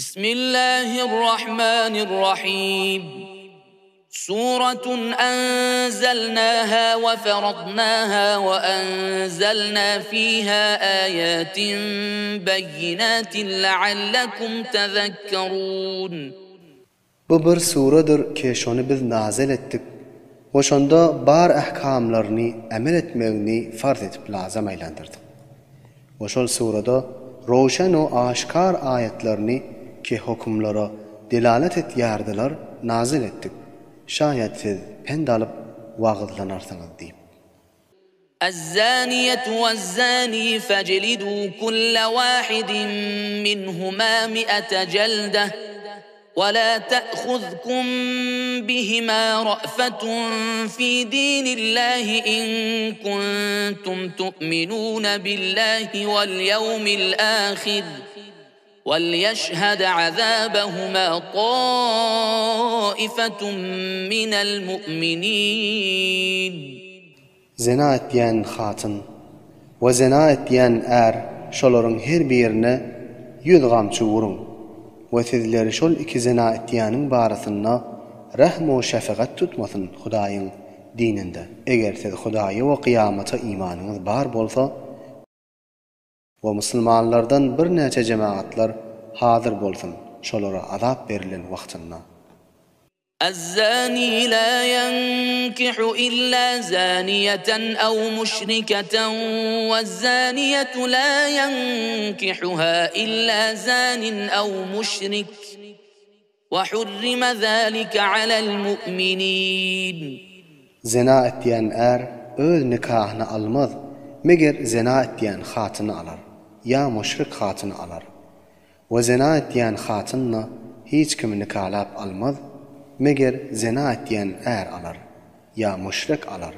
بسم الله الرحمن الرحيم سورة أنزلناها وفرضناها وأنزلنا فيها آيات بينات لعلكم تذكرون ببر سورة در كيشان بذ نازلتك وشاندا بار أحكام لرني أملت مغني فرضت بلازم إلاندردك وشال سورة دا روشن و آشكار آياتلرني لرني ki hokumlara delalet et yardılar nazil ettik. Şayet siz pendalıp vağıtlanarsanız deyip. الزانية والزاني فاجلدوا كل واحد منهما مئة جلدة ولا تأخذكم بهما رأفة في دين الله إن كنتم تؤمنون بالله واليوم الآخر ۖ وليشهد عذابهما طائفة من المؤمنين زنات يان خاتن وزنات يان آر شلرن هير بيرنا يدغام تورن وثذلر شل إك زنات يان بارثنا رحم وشفقت تتمثن خداين ديننده اگر تد خدايه وقيامته ايمانه بار بولثه va musulmonlardan bir necha jamoatlar hozir bo'lsin sholara azob berilin vaqtinna الزاني لا ينكح إلا زانية أو مشركة والزانية لا ينكحها إلا زان أو مشرك وحرم ذلك على المؤمنين زنا اتيان ار اول نكاحنا المض مگر زنا اتيان خاتن علر یا مشرک xatin alar. We zena etdiýän hatinna hiç kimini kalap almaz, meger zena etdiýän är alar, ya müşrik alar.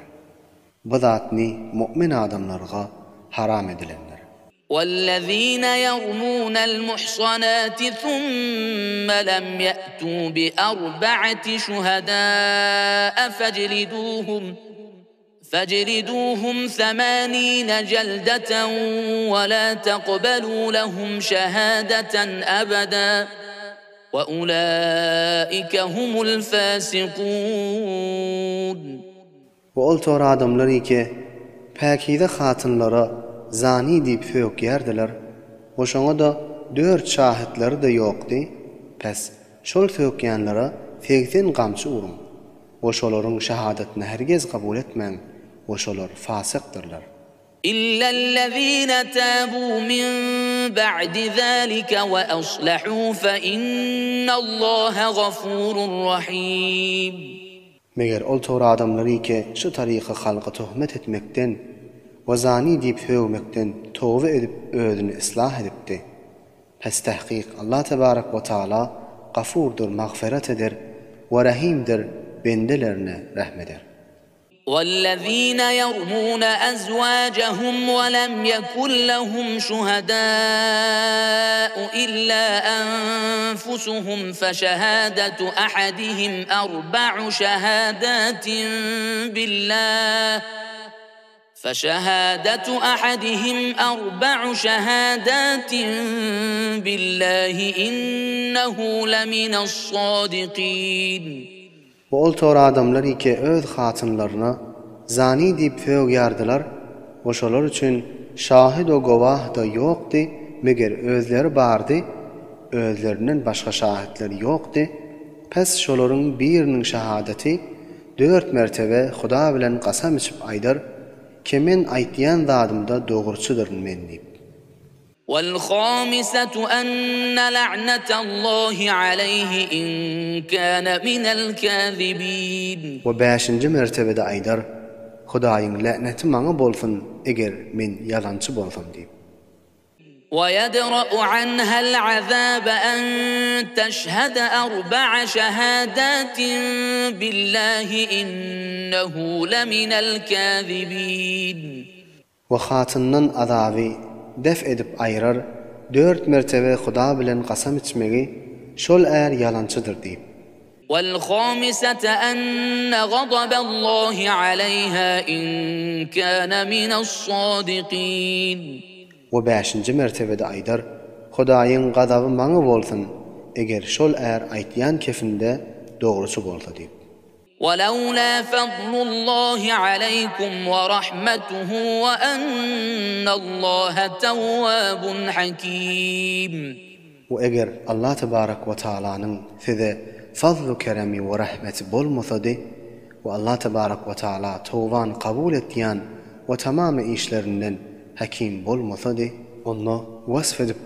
Bu zatni mu'min adamlarga haram edilendir. والذين يرمون المحصنات ثم لم يأتوا بأربعة شهداء فاجلدوهم فاجلدوهم ثمانين جلدة ولا تقبلوا لهم شهادة أبدا وأولئك هم الفاسقون و طور adamları ki päkide hatınlara zani deyip fök yerdiler. O şoňa da dört şahitleri de ýokdy. Pes şol fök ýanlara fegden gamçy urum. O şolaryň şahadetini hergez kabul etmem. وشلر فاسقترلر إلا الذين تابوا من بعد ذلك وأصلحوا فإن الله غفور رحيم مگر اول تور آدم لری که شو طریق خلق تهمت ات مکتن و زانی دیپ هو مکتن توه ادب اودن اصلاح دبته پس تحقیق الله تبارک و تعالی غفور در مغفرت در و رحیم در بندلرنه رحم در والذين يرمون ازواجهم ولم يكن لهم شهداء الا انفسهم فشهاده احدهم اربع شهادات بالله فشهادة أحدهم أربع شهادات بالله إنه لمن الصادقين Bu ol to'ra odamlar ike o'z xotinlarini zani deb fo'gardilar o'shalar uchun shohid va guvoh da yo'qdi magar o'zlari bardi özlerinin başka şahitleri yo'qdi pes sholarning birinin shahodati dört mertebe xudo bilan qasam ichib aydar kemen aytgan zadimda doğrusudur men deb والخامسة أن لعنة الله عليه إن كان من الكاذبين وباشنجي مرتبة أيدر خداين لعنة مانا بولفن إجر من يلان تبولفن دي ويدرأ عنها العذاب أن تشهد أربع شهادات بالله إنه لمن الكاذبين وخاتنن أذابي def edip ayırır, dört mertebe Huda bilen qasam içmegi şol er yalançıdır deyip. والخامسة أن غضب الله عليها إن كان من الصادقين وباشنجي مرتبة أيدر خداين غضب مانا بولتن اگر شول er aytyan kefinde doğrusu bolsa deyip. ولولا فضل الله عليكم ورحمته وأن الله تواب حكيم وإجر الله تبارك وتعالى نم ثذا فضل كرمي ورحمة بول مثدي والله تبارك وتعالى توبان قبول التيان وتمام إيشلرنن حكيم بول مثدي الله وصف